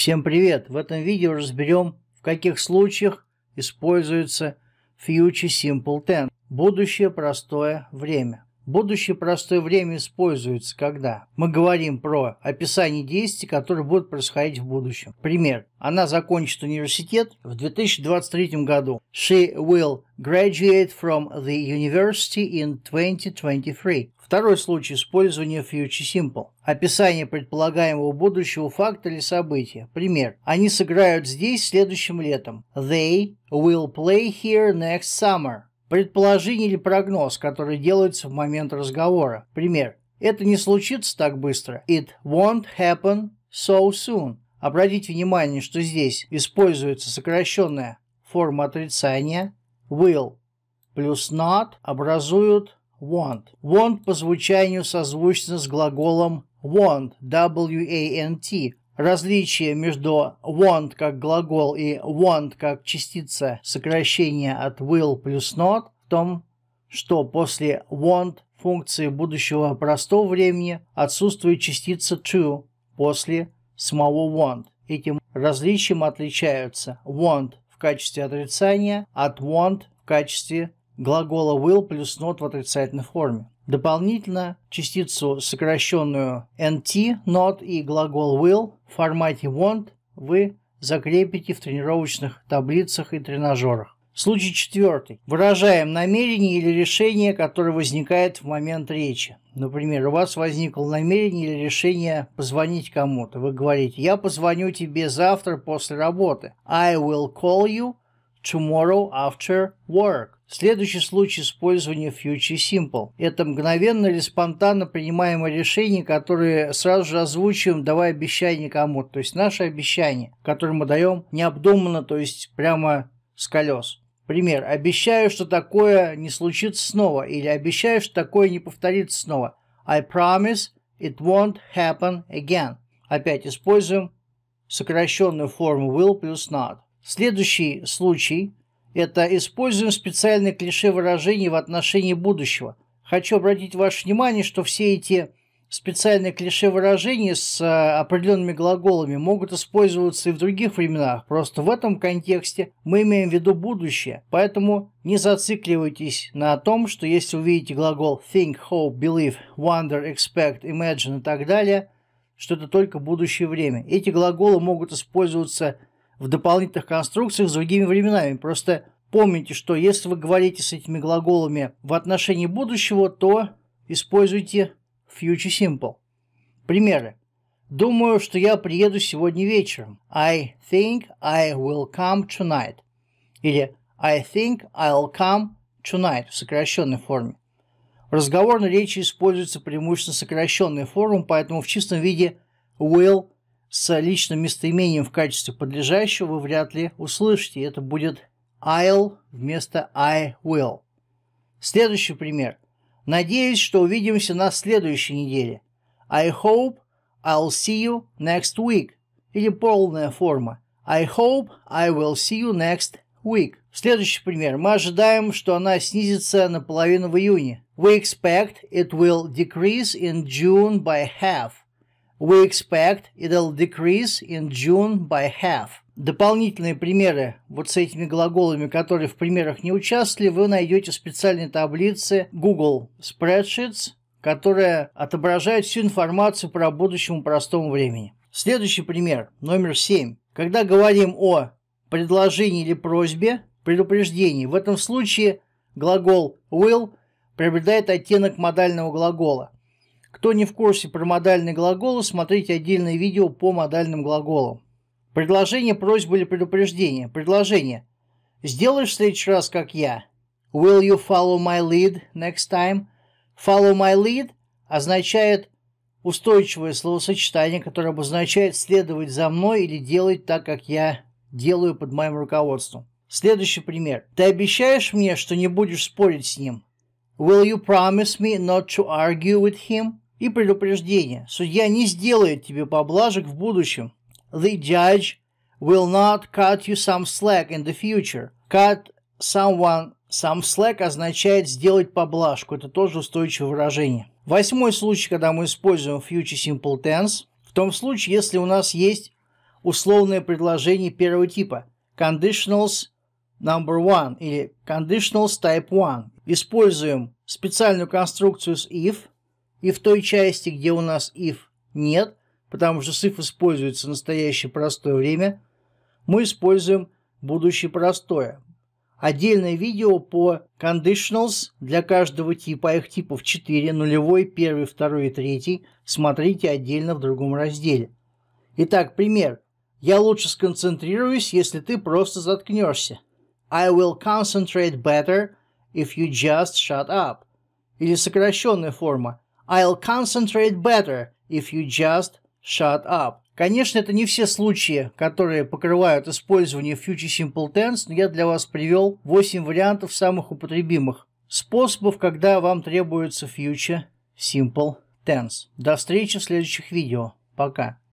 Всем привет! В этом видео разберем, в каких случаях используется Future Simple Tense – будущее простое время. Будущее простое время используется, когда мы говорим про описание действий, которые будут происходить в будущем. Пример. Она закончит университет в 2023 году. She will graduate from the university in 2023. Второй случай использования future simple. Описание предполагаемого будущего факта или события. Пример. Они сыграют здесь следующим летом. They will play here next summer. Предположение или прогноз, который делается в момент разговора. Пример. Это не случится так быстро. It won't happen so soon. Обратите внимание, что здесь используется сокращенная форма отрицания will плюс not образуют want. Want по звучанию созвучно с глаголом want, W-A-N-T, Различие между want как глагол и want как частица сокращения от will плюс not в том, что после want функции будущего простого времени отсутствует частица to после самого want. Этим различием отличаются want в качестве отрицания от want в качестве глагола will плюс not в отрицательной форме. Дополнительно частицу, сокращенную NT, not и глагол will в формате want вы закрепите в тренировочных таблицах и тренажерах. Случай четвертый. Выражаем намерение или решение, которое возникает в момент речи. Например, у вас возникло намерение или решение позвонить кому-то. Вы говорите «Я позвоню тебе завтра после работы». I will call you tomorrow after work. Следующий случай использования Future Simple. Это мгновенно или спонтанно принимаемое решение, которое сразу же озвучиваем, давая обещание кому-то. То есть наше обещание, которое мы даем необдуманно, то есть прямо с колес. Пример. Обещаю, что такое не случится снова. Или обещаю, что такое не повторится снова. I promise it won't happen again. Опять используем сокращенную форму will плюс not. Следующий случай это используем специальные клише выражений в отношении будущего. Хочу обратить ваше внимание, что все эти специальные клише выражения с э, определенными глаголами могут использоваться и в других временах. Просто в этом контексте мы имеем в виду будущее. Поэтому не зацикливайтесь на том, что если увидите глагол think, hope, believe, wonder, expect, imagine и так далее, что это только будущее время. Эти глаголы могут использоваться в дополнительных конструкциях с другими временами. Просто помните, что если вы говорите с этими глаголами в отношении будущего, то используйте future simple. Примеры. Думаю, что я приеду сегодня вечером. I think I will come tonight. Или I think I'll come tonight в сокращенной форме. В разговорной речи используется преимущественно сокращенная форма, поэтому в чистом виде will с личным местоимением в качестве подлежащего вы вряд ли услышите. Это будет I'll вместо I will. Следующий пример. Надеюсь, что увидимся на следующей неделе. I hope I'll see you next week. Или полная форма. I hope I will see you next week. Следующий пример. Мы ожидаем, что она снизится наполовину в июне. We expect it will decrease in June by half. We expect it'll decrease in June by half. Дополнительные примеры вот с этими глаголами, которые в примерах не участвовали, вы найдете в специальной таблице Google Spreadsheets, которая отображает всю информацию про будущему простому времени. Следующий пример, номер 7. Когда говорим о предложении или просьбе, предупреждении, в этом случае глагол will приобретает оттенок модального глагола – кто не в курсе про модальные глаголы, смотрите отдельное видео по модальным глаголам. Предложение, просьба или предупреждение. Предложение. Сделаешь в следующий раз, как я? Will you follow my lead next time? Follow my lead означает устойчивое словосочетание, которое обозначает следовать за мной или делать так, как я делаю под моим руководством. Следующий пример. Ты обещаешь мне, что не будешь спорить с ним? Will you promise me not to argue with him? и предупреждение. Судья не сделает тебе поблажек в будущем. The judge will not cut you some slack in the future. Cut someone some slack означает сделать поблажку. Это тоже устойчивое выражение. Восьмой случай, когда мы используем future simple tense, в том случае, если у нас есть условное предложение первого типа. Conditionals number one или conditionals type one. Используем специальную конструкцию с if, и в той части, где у нас if нет, потому что с if используется настоящее простое время, мы используем будущее простое. Отдельное видео по conditionals для каждого типа, а их типов 4, нулевой, первый, второй и третий, смотрите отдельно в другом разделе. Итак, пример. Я лучше сконцентрируюсь, если ты просто заткнешься. I will concentrate better if you just shut up. Или сокращенная форма – I'll concentrate better if you just shut up. Конечно, это не все случаи, которые покрывают использование future simple tense, но я для вас привел 8 вариантов самых употребимых способов, когда вам требуется future simple tense. До встречи в следующих видео. Пока.